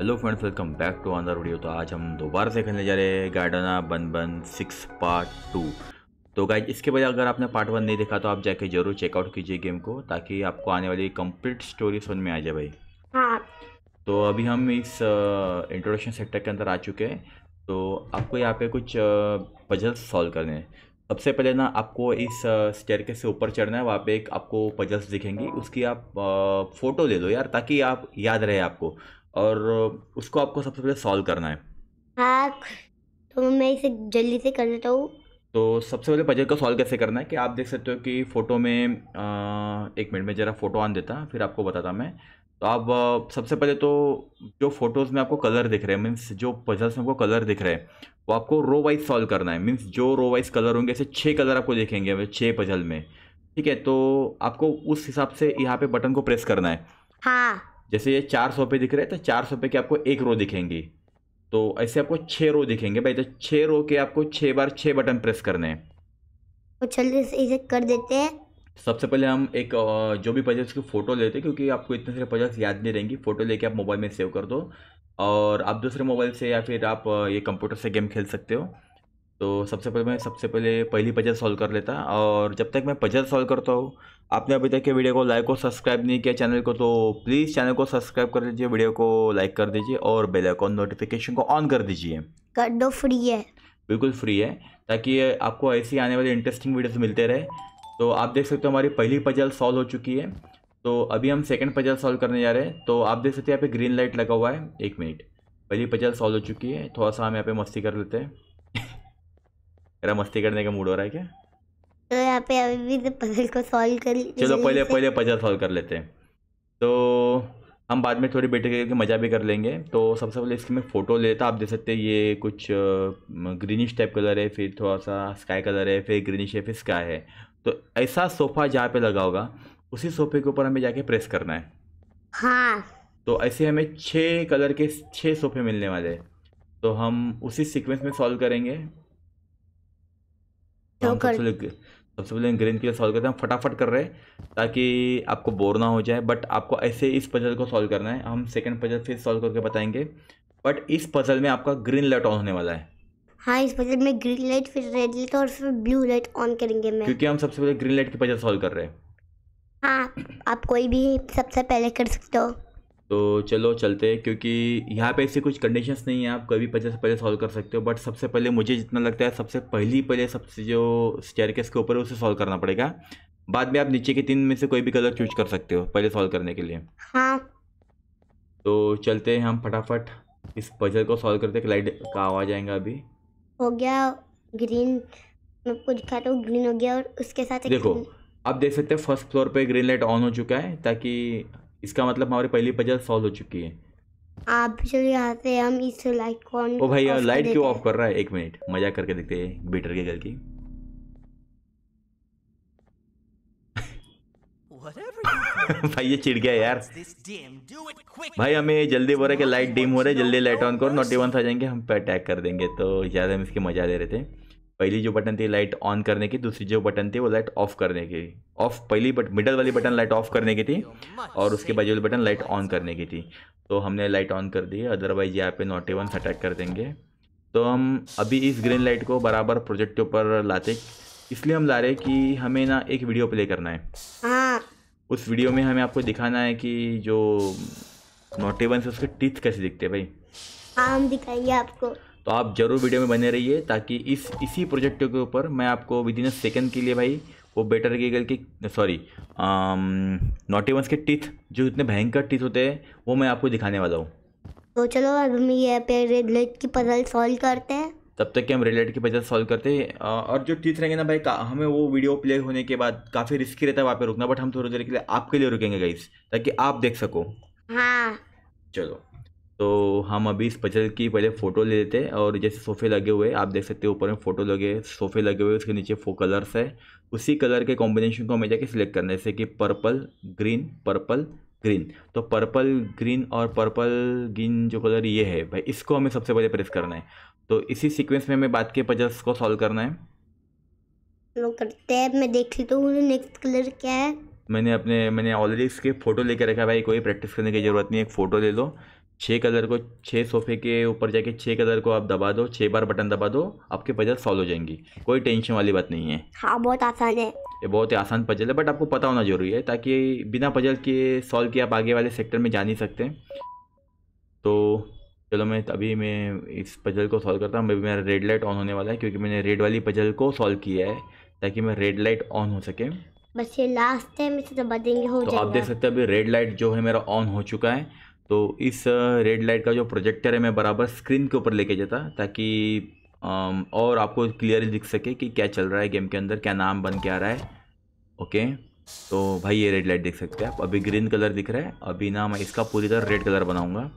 Hello friends welcome back to अंदर video तो आज हम दोबारा से खेलने जा रहे हैं Garten of Banban six part two तो गाइज इसके बजाय अगर आपने पार्ट वन नहीं देखा तो आप जाके जरूर चेकआउट कीजिए गेम को ताकि आपको आने वाली कंप्लीट स्टोरी सुन में आ जाए भाई हाँ। तो अभी हम इस इंट्रोडक्शन सेक्टर के अंदर आ चुके हैं तो आपको यहाँ पे कुछ पजल्स सॉल्व करने हैं सबसे पहले ना आपको इस स्टेयर के से ऊपर चढ़ना है वहाँ पे एक आपको पजल्स दिखेंगी उसकी आप फोटो ले लो यार ताकि आप याद रहे आपको और उसको आपको सबसे पहले सॉल्व करना है हाँ तो मैं इसे जल्दी से कर लेता हूँ तो सबसे पहले पजल को सॉल्व कैसे करना है कि आप देख सकते हो कि फ़ोटो में आ, एक मिनट में ज़रा फ़ोटो आन देता फिर आपको बताता मैं तो आप सबसे पहले तो जो फ़ोटोज़ में आपको कलर दिख रहे हैं मीन्स जो पजल्स में आपको कलर दिख रहे हैं वो आपको रो वाइज सॉल्व करना है मीन्स जो रो वाइज कलर होंगे ऐसे छः कलर आपको देखेंगे छः पजल में ठीक है तो आपको उस हिसाब से यहाँ पे बटन को प्रेस करना है हाँ जैसे ये चार सौ पे दिख रहे तो चार सौ पे के आपको एक रो दिखेंगी तो ऐसे आपको छः रो दिखेंगे भाई तो छः रो के आपको छः बार छः बटन प्रेस करने हैं तो इसे कर देते हैं सबसे पहले हम एक जो भी पजल्स की फ़ोटो लेते हैं क्योंकि आपको इतने सारे पजल्स याद नहीं रहेंगी फ़ोटो लेके आप मोबाइल में सेव कर दो और आप दूसरे मोबाइल से या फिर आप ये कंप्यूटर से गेम खेल सकते हो तो सबसे पहले मैं सबसे पहले पहली पजल सॉल्व कर लेता और जब तक मैं पजल सॉल्व करता हूँ आपने अभी तक के वीडियो को लाइक और सब्सक्राइब नहीं किया चैनल को तो प्लीज़ चैनल को सब्सक्राइब कर लीजिए वीडियो को लाइक कर दीजिए और बेल आइकॉन नोटिफिकेशन को ऑन कर दीजिए कर दो फ्री है बिल्कुल फ्री है ताकि आपको ऐसी आने वाली इंटरेस्टिंग वीडियोज़ मिलते रहे तो आप देख सकते हो हमारी पहली पजल सॉल्व हो चुकी है तो अभी हम सेकेंड पजल सॉल्व करने जा रहे हैं तो आप देख सकते हैं यहाँ पे ग्रीन लाइट लगा हुआ है एक मिनट पहली पजल सॉल्व हो चुकी है थोड़ा सा हम यहाँ पे मस्ती कर लेते हैं तेरा मस्ती करने का मूड हो रहा है क्या तो यहाँ पे अभी भी पजल को सॉल्व कर चलो पहले पहले पजल सॉल्व कर लेते हैं तो हम बाद में थोड़ी बैठे के मज़ा भी कर लेंगे तो सबसे पहले इसकी मैं फ़ोटो लेता आप देख सकते हैं ये कुछ ग्रीनिश टाइप कलर है फिर थोड़ा सा स्काई कलर है फिर ग्रीनिश है फिर स्काई है तो ऐसा सोफ़ा जहाँ पे लगा होगा उसी सोफ़े के ऊपर हमें जाके प्रेस करना है हाँ तो ऐसे हमें छः कलर के छः सोफ़े मिलने वाले हैं तो हम उसी सिक्वेंस में सॉल्व करेंगे तो हम सबसे पहले सबसे पहले ग्रीन के लिए सॉल्व करते हैं फटाफट कर रहे हैं ताकि आपको बोर ना हो जाए बट आपको ऐसे इस पजल को सॉल्व करना है हम सेकंड पजल फिर सॉल्व करके बताएंगे बट इस पजल में आपका ग्रीन लाइट ऑन होने वाला है हाँ इस पजल में ग्रीन लाइट फिर रेड लाइट और फिर ब्लू लाइट ऑन करेंगे मैं क्योंकि हम सबसे पहले ग्रीन लाइट की पजल सॉल्व कर रहे हैं हाँ आप कोई भी सबसे पहले कर सकते हो तो चलो चलते हैं क्योंकि यहाँ पे ऐसी कुछ कंडीशंस नहीं है आप कभी पचास से पहले सॉल्व कर सकते हो बट सबसे पहले मुझे जितना लगता है सबसे पहली पहले सबसे जो स्टेयर केस के ऊपर है उसे सॉल्व करना पड़ेगा बाद में आप नीचे के तीन में से कोई भी कलर चूज कर सकते हो पहले सॉल्व करने के लिए हाँ। तो चलते हैं हम फटाफट इस पजल को सॉल्व करते लाइट का आवाज आएगा अभी हो गया ग्रीन मैं आपको दिखाता हूँ ग्रीन हो गया और उसके साथ देखो आप देख सकते हैं फर्स्ट फ्लोर पे ग्रीन लाइट ऑन हो चुका है ताकि इसका मतलब हमारी पहली पजल सॉल्व हो चुकी है आप चलिए आते हैं हम इस लाइट को ऑन ओ भाई यार लाइट क्यों ऑफ कर रहा है एक मिनट मजा करके देखते हैं बेटर के गल की भाई ये चिड़ गया यार भाई हमें जल्दी बोल रहा है कि लाइट डिम हो रहा है जल्दी लाइट ऑन करो नॉट वन आ जाएंगे हम पे अटैक कर देंगे तो ज़्यादा हम इसके मजा ले रहे थे पहली जो बटन थी लाइट ऑन करने की दूसरी जो बटन थी वो लाइट ऑफ करने की ऑफ पहली बट मिडल वाली बटन लाइट ऑफ करने की थी और उसके बाद वाली बटन लाइट ऑन करने की थी तो हमने लाइट ऑन कर दी अदरवाइज यहाँ पे नॉट एवं अटैक कर देंगे तो हम अभी इस ग्रीन लाइट को बराबर प्रोजेक्ट के ऊपर लाते इसलिए हम ला रहे कि हमें ना एक वीडियो प्ले करना है हाँ। उस वीडियो में हमें आपको दिखाना है कि जो नोटेबन से उसके टीथ कैसे दिखते हैं भाई हाँ हम दिखाएंगे आपको तो आप जरूर वीडियो में बने रहिए ताकि इस इसी प्रोजेक्ट के ऊपर मैं आपको विद इन अ सेकेंड के लिए भाई वो बेटर गीगल की सॉरी नोटिवंस um, के टीथ जो इतने भयंकर टीथ होते हैं वो मैं आपको दिखाने वाला हूँ तो चलो अब हम ये रेडलेट की पजल सॉल्व करते हैं तब तक कि हम रेडलेट की पजल सॉल्व करते हैं और जो टीथ रहेंगे ना भाई हमें वो वीडियो प्ले होने के बाद काफ़ी रिस्की रहता है वहाँ पे रुकना बट हम थोड़ी देर के लिए आपके लिए रुकेंगे गाइस ताकि आप देख सको हाँ चलो तो हम अभी इस पजल की पहले फ़ोटो ले लेते हैं और जैसे सोफ़े लगे हुए आप देख सकते हो ऊपर में फ़ोटो लगे सोफ़े लगे हुए उसके नीचे फो कलर्स है उसी कलर के कॉम्बिनेशन को हमें जाके सिलेक्ट करना है जैसे कि पर्पल ग्रीन पर्पल ग्रीन तो पर्पल ग्रीन और पर्पल ग्रीन जो कलर ये है भाई इसको हमें सबसे पहले प्रेस करना है तो इसी सिक्वेंस में हमें बात के पजल्स को सॉल्व करना है करते हैं मैं देख लेता हूँ नेक्स्ट कलर क्या है मैंने अपने मैंने ऑलरेडी इसके फ़ोटो लेके रखा है भाई कोई प्रैक्टिस करने की ज़रूरत नहीं है एक फ़ोटो ले लो छः कलर को छः सोफे के ऊपर जाके छः कलर को आप दबा दो छः बार बटन दबा दो आपके पजल सॉल्व हो जाएंगी कोई टेंशन वाली बात नहीं है हाँ बहुत आसान है ये बहुत ही आसान पजल है बट आपको पता होना जरूरी है ताकि बिना पजल के सॉल्व किए आप आगे वाले सेक्टर में जा नहीं सकते तो चलो मैं अभी मैं इस पजल को सॉल्व करता हूँ अभी मेरा रेड लाइट ऑन होने वाला है क्योंकि मैंने रेड वाली पजल को सॉल्व किया है ताकि मैं रेड लाइट ऑन हो सके बस ये लास्ट टाइम इसे दबा देंगे हो तो आप देख सकते हैं अभी रेड लाइट जो है मेरा ऑन हो चुका है तो इस रेड लाइट का जो प्रोजेक्टर है मैं बराबर स्क्रीन के ऊपर लेके जाता ताकि और आपको क्लियरली दिख सके कि क्या चल रहा है गेम के अंदर क्या नाम बन के आ रहा है ओके तो भाई ये रेड लाइट देख सकते हैं आप अभी ग्रीन कलर दिख रहा है अभी ना मैं इसका पूरी तरह रेड कलर बनाऊँगा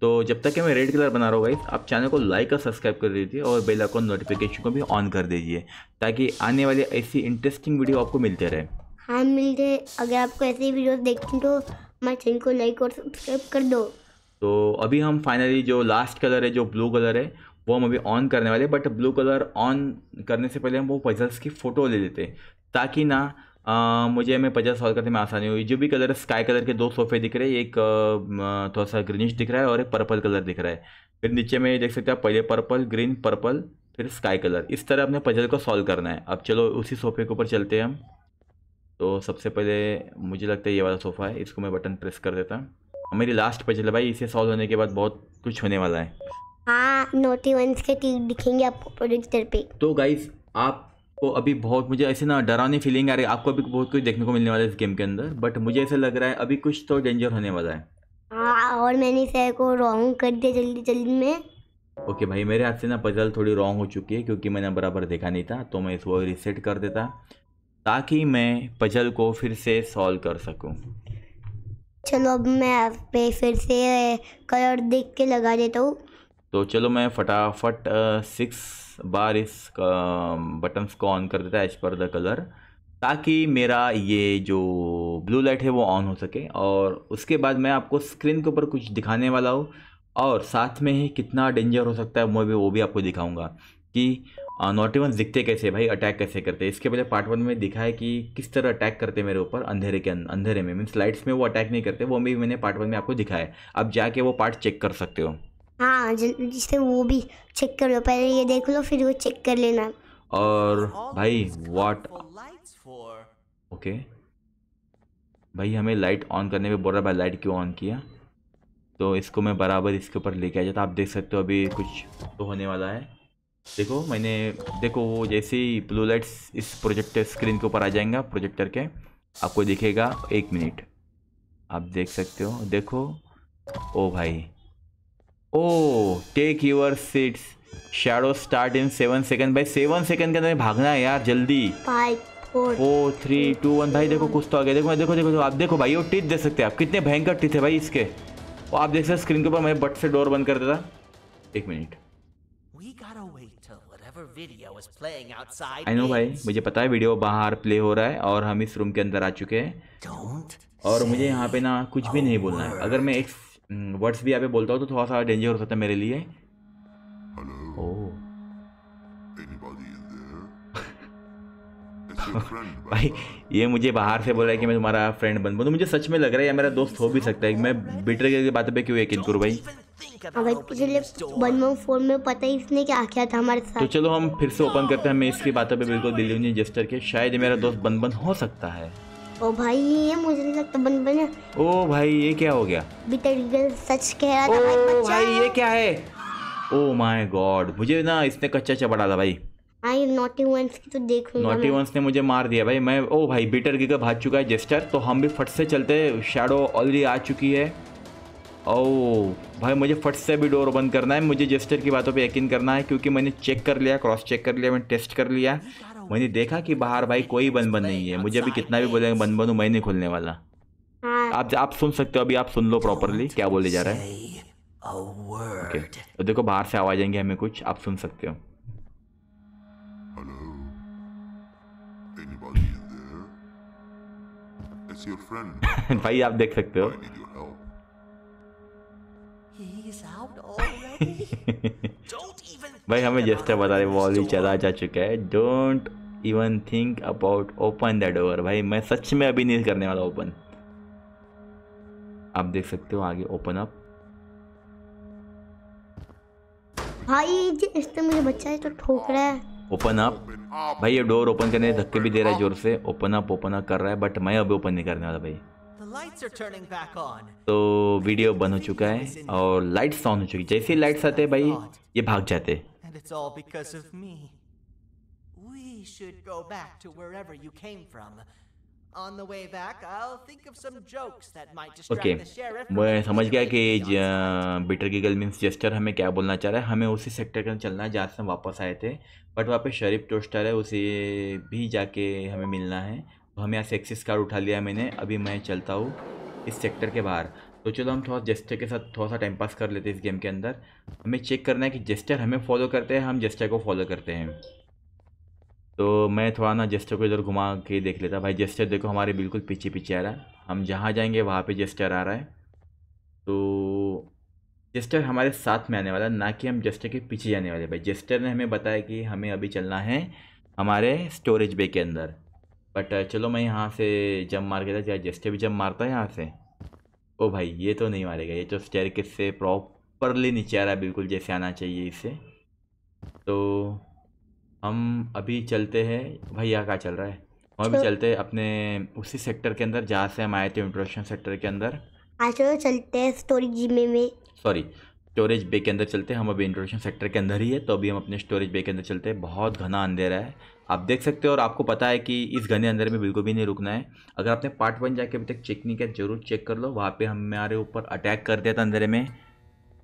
तो जब तक कि मैं रेड कलर बना रहा हूँ भाई आप चैनल को लाइक और सब्सक्राइब कर दीजिए और बेल आइकॉन नोटिफिकेशन को भी ऑन कर दीजिए ताकि आने वाली ऐसी इंटरेस्टिंग वीडियो आपको मिलते रहे हाँ मिलते अगर आपको ऐसी वीडियो देखें तो हमारे चैनल को लाइक और सब्सक्राइब कर दो तो अभी हम फाइनली जो लास्ट कलर है जो ब्लू कलर है वो हम अभी ऑन करने वाले बट ब्लू कलर ऑन करने से पहले हम वो पजल्स की फ़ोटो ले लेते ताकि ना आ, मुझे हमें पजल सॉल्व करने में आसानी हुई जो भी कलर स्काई कलर के दो सोफे दिख रहे हैं एक थोड़ा सा ग्रीनिश दिख रहा है और एक पर्पल कलर दिख रहा है फिर नीचे में देख सकते हैं पहले पर्पल ग्रीन पर्पल फिर स्काई कलर इस तरह अपने पजल को सॉल्व करना है अब चलो उसी सोफे के ऊपर चलते हैं हम तो सबसे पहले मुझे लगता है ये वाला सोफ़ा है इसको मैं बटन प्रेस कर देता हूँ मेरी लास्ट पजल है भाई इसे सॉल्व होने के बाद बहुत कुछ होने वाला है हाँ नोटी वंस के टीक दिखेंगे आपको प्रोजेक्टर पे तो गाइस आपको अभी बहुत मुझे ऐसे ना डरावनी फीलिंग आ रही है आपको अभी बहुत कुछ देखने को मिलने वाला है इस गेम के अंदर बट मुझे ऐसा लग रहा है अभी कुछ तो डेंजर होने वाला है हाँ और मैंने इसे को रॉन्ग कर दिया जल्दी जल्दी में ओके भाई मेरे हाथ से ना पजल थोड़ी रॉन्ग हो चुकी है क्योंकि मैंने बराबर देखा नहीं था तो मैं इसको रिसेट कर देता ताकि मैं पजल को फिर से सॉल्व कर सकूं। चलो अब मैं आप पे फिर से कलर देख के लगा देता हूँ तो चलो मैं फटाफट सिक्स बार इस बटन्स को ऑन कर देता है एज पर द कलर ताकि मेरा ये जो ब्लू लाइट है वो ऑन हो सके और उसके बाद मैं आपको स्क्रीन के ऊपर कुछ दिखाने वाला हूँ और साथ में ही कितना डेंजर हो सकता है मैं भी वो भी आपको दिखाऊंगा कि नॉटिवंस दिखते कैसे भाई अटैक कैसे करते इसके पहले पार्ट वन में दिखा है कि किस तरह अटैक करते मेरे ऊपर अंधेरे के अं-, अंधेरे में मीन्स लाइट्स में वो अटैक नहीं करते वो भी मैंने पार्ट वन में आपको दिखाया है आप जाके वो पार्ट चेक कर सकते हो हाँ जिससे वो भी चेक कर लो पहले ये देख लो फिर वो चेक कर लेना और भाई वॉट ओके भाई हमें लाइट ऑन करने में बोल रहा भाई लाइट क्यों ऑन किया तो इसको मैं बराबर इसके ऊपर लेके आ जाता आप देख सकते हो अभी कुछ तो होने वाला है देखो मैंने देखो वो जैसे ही ब्लू लाइट्स इस प्रोजेक्टर स्क्रीन के ऊपर आ जाएगा प्रोजेक्टर के आपको दिखेगा एक मिनट आप देख सकते हो देखो ओ भाई ओ take your seats shadow start in seven second भाई सेवन सेकंड के अंदर भागना है यार जल्दी ओ थ्री टू वन भाई देखो कुछ तो आ गया देखो देखो देखो आप देखो भाई वो टीथ दे सकते हैं आप कितने भयंकर टीथ है भाई इसके वो आप देख सकते स्क्रीन के ऊपर मैं बट से डोर बंद कर देता एक minute We gotta wait till whatever video is playing outside. I know भाई मुझे पता है वीडियो बाहर प्ले हो रहा है और हम इस रूम के अंदर आ चुके हैं और मुझे यहाँ पे ना कुछ भी नहीं बोलना है अगर मैं एक वर्ड्स हम्म, भी यहाँ पे बोलता हूँ तो थोड़ा सा डेंजर हो सकता है मेरे लिए भाई ये मुझे बाहर से बोला है कि मैं तुम्हारा फ्रेंड बन तो मुझे सच में लग रहा है या मेरा दोस्त हो भी सकता है मैं बिटर के बात पे क्यों यकीन करूँ भाई अगर हाँ, में पता ही इसने क्या किया था हमारे साथ तो चलो हम फिर से ओपन करते हैं मैं इसकी बातों पे बिल्कुल दिल्ली के शायद मेरा दोस्त बन बन हो सकता है ओ भाई ये मुझे नहीं लगता बन बन ओ भाई ये क्या हो गया बिटर गर्ल सच कह रहा था भाई ये क्या है ओ माय गॉड मुझे ना इसने कच्चा चबा था भाई आई नॉटी वंस की तो नॉटी वंस ने मुझे मार दिया भाई मैं ओ भाई बीटर गिगर भाग चुका है जेस्टर तो हम भी फट से चलते शैडो ऑलरेडी आ चुकी है ओ भाई मुझे फट से भी डोर बंद करना है मुझे जेस्टर की बातों पे यकीन करना है क्योंकि मैंने चेक कर लिया क्रॉस चेक कर लिया मैंने टेस्ट कर लिया मैंने देखा कि बाहर भाई कोई बंद बंद नहीं है मुझे अभी कितना भी बोलेंगे बंद बंद मैं नहीं खुलने वाला हाँ। आप आप सुन सकते हो अभी आप सुन लो प्रॉपरली क्या बोले जा रहा है okay. तो देखो बाहर से आवाज आएंगे हमें कुछ आप सुन सकते हो भाई आप देख सकते हो भाई हमें जस्टर बता रहे वॉली चला जा चुका है don't even think about open the door भाई मैं सच में अभी नहीं करने वाला ओपन आप देख सकते हो आगे ओपन अप भाई जस्टर तो मुझे बच्चा है तो ठोक रहा है ओपन अप भाई ये डोर ओपन करने धक्के भी दे रहा है जोर से ओपन अप ओपन अप कर रहा है बट मैं अभी ओपन नहीं करने वाला भाई तो वीडियो बन हो चुका है और लाइट्स ऑन हो चुकी जैसे लाइट्स आते हैं भाई ये भाग जाते ओके मैं समझ गया कि बिटर गिगल मीन्स जेस्टर हमें क्या बोलना चाह रहा है हमें उसी सेक्टर के चलना है जहाँ से हम वापस आए थे बट वहाँ पे शरीफ टोस्टर है उसे भी जाके हमें मिलना है हम यहाँ से एक्सिस कार्ड उठा लिया मैंने अभी मैं चलता हूँ इस सेक्टर के बाहर तो चलो हम थोड़ा जेस्टर के साथ थोड़ा सा टाइम पास कर लेते हैं इस गेम के अंदर हमें चेक करना है कि जेस्टर हमें फॉलो करते हैं हम जेस्टर को फॉलो करते हैं तो मैं थोड़ा ना जेस्टर को इधर घुमा के देख लेता भाई जेस्टर देखो हमारे बिल्कुल पीछे पीछे आ रहा है हम जहाँ जाएंगे वहाँ पर जेस्टर आ रहा है तो जेस्टर हमारे साथ में आने वाला ना कि हम जेस्टर के पीछे जाने वाले भाई जेस्टर ने हमें बताया कि हमें अभी चलना है हमारे स्टोरेज बे के अंदर बट चलो मैं यहाँ से जम मार के था जस्ट भी जम मारता है यहाँ से ओ भाई ये तो नहीं मारेगा ये तो स्टेयर किस से प्रॉपरली नीचे आ रहा है बिल्कुल जैसे आना चाहिए इसे तो हम अभी चलते हैं भाई यहाँ क्या चल रहा है हम अभी अच्छा। चलते हैं अपने उसी सेक्टर के अंदर जहाँ से हम आए थे इंट्रोडक्शन सेक्टर के अंदर हाँ, चलो चलते हैं स्टोरेज में में सॉरी स्टोरेज बे के अंदर चलते हैं हम अभी इंट्रोडक्शन सेक्टर के अंदर ही है तो अभी हम अपने स्टोरेज बे के अंदर चलते हैं बहुत घना अंधेरा है आप देख सकते हो और आपको पता है कि इस घने अंदर में बिल्कुल भी नहीं रुकना है अगर आपने पार्ट वन जाके अभी तक चेक नहीं किया जरूर चेक कर लो वहाँ पे हमारे ऊपर अटैक कर दिया था अंधेरे में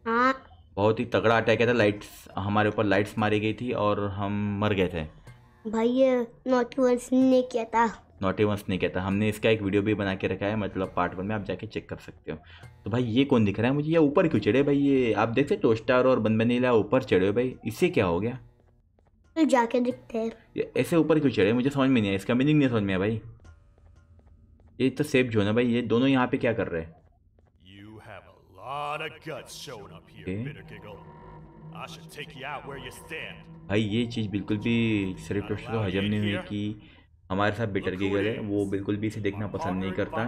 हाँ। बहुत ही तगड़ा अटैक किया था लाइट्स हमारे ऊपर लाइट्स मारी गई थी और हम मर गए थे भाई ये वंस ने किया था नॉटी वंस ने किया था हमने इसका एक वीडियो भी बना के रखा है मतलब पार्ट वन में आप जाके चेक कर सकते हो तो भाई ये कौन दिख रहा है मुझे ये ऊपर क्यों चढ़े भाई ये आप देखते टोस्टार और बनबनीला ऊपर चढ़े हो भाई इससे क्या हो गया तो जाके दिखते हैं ऐसे ऊपर क्यों चढ़े मुझे समझ में नहीं है इसका मीनिंग नहीं समझ में आया भाई ये तो सेफ जोन है भाई ये दोनों यहाँ पे क्या कर रहे हैं भाई ये चीज़ बिल्कुल भी सिर्फ तो हजम नहीं हुई कि हमारे साथ बिटर की गल है वो बिल्कुल भी इसे देखना पसंद नहीं करता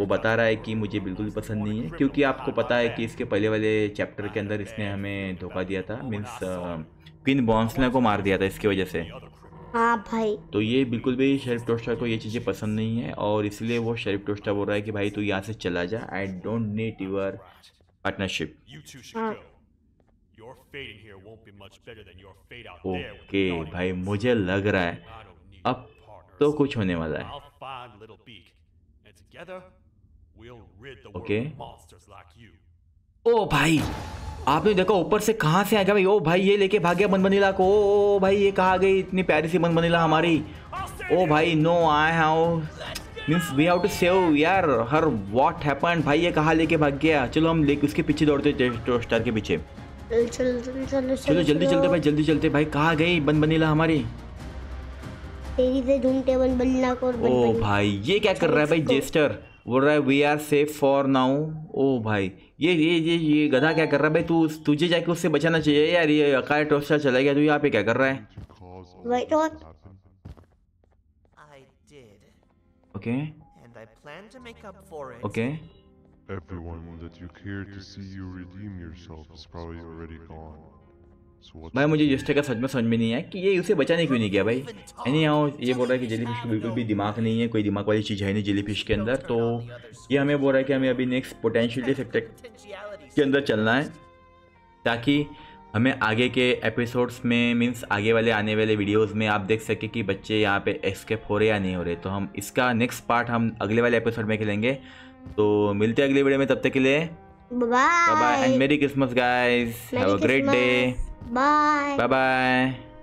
वो बता रहा है कि मुझे बिल्कुल पसंद नहीं है क्योंकि आपको पता है कि इसके पहले वाले चैप्टर के अंदर इसने हमें धोखा दिया था मीन्स किन बॉन्सलर को मार दिया था इसकी वजह से हाँ भाई तो ये बिल्कुल भी शरीफ टोस्टा को ये चीज़ें पसंद नहीं है और इसलिए वो शरीफ टोस्टा बोल रहा है कि भाई तू यहाँ से चला जा I don't need your partnership okay भाई मुझे लग रहा है अब तो कुछ होने वाला है ओके ओ भाई आपने देखा ऊपर से कहाँ से आ गया भाई ओ भाई ये लेके भाग गया बनबनीला को ओ, भाई ये कहाँ गई इतनी प्यारी सी बनबनीला हमारी ओ भाई no I how means we have to save यार हर वॉट हैपन भाई ये कहाँ लेके भाग गया चलो हम लेके उसके पीछे दौड़ते स्टार के पीछे चल, चलो जल्दी चलते भाई जल्दी चलते भाई कहाँ गई बनबनीला हमारी तेरी से ढूंढते बनबनीला को ओ भाई ये क्या कर रहा है भाई जेस्टर बोल रहा है we are safe for now ओ भाई ये ये ये ये गधा क्या कर रहा है भाई तू तुझे जाके उससे बचाना चाहिए यार ये अकार टोस्टर चला गया तू यहाँ पे क्या कर रहा है right okay and I plan to make up for it okay everyone that you care भाई मुझे जस्टे का सच में समझ में नहीं आया कि ये उसे बचाने क्यों नहीं गया भाई यानी यहाँ ये बोल रहा है कि जेली फिश को बिल्कुल भी दिमाग नहीं है कोई दिमाग वाली चीज़ है नहीं जेली फिश के अंदर तो ये हमें बोल रहा है कि हमें अभी नेक्स्ट पोटेंशियली सेक्टर के अंदर चलना है ताकि हमें आगे के एपिसोड्स में मीन्स आगे वाले आने वाले वीडियोस में आप देख सकें कि बच्चे यहाँ पे एस्केप हो रहे या नहीं हो रहे तो हम इसका नेक्स्ट पार्ट हम अगले वाले एपिसोड में खेलेंगे तो मिलते हैं अगले वीडियो में तब तक के लिए Bye bye. Bye bye. And Merry Christmas, guys. Merry Have a Christmas. great day. Bye. Bye bye.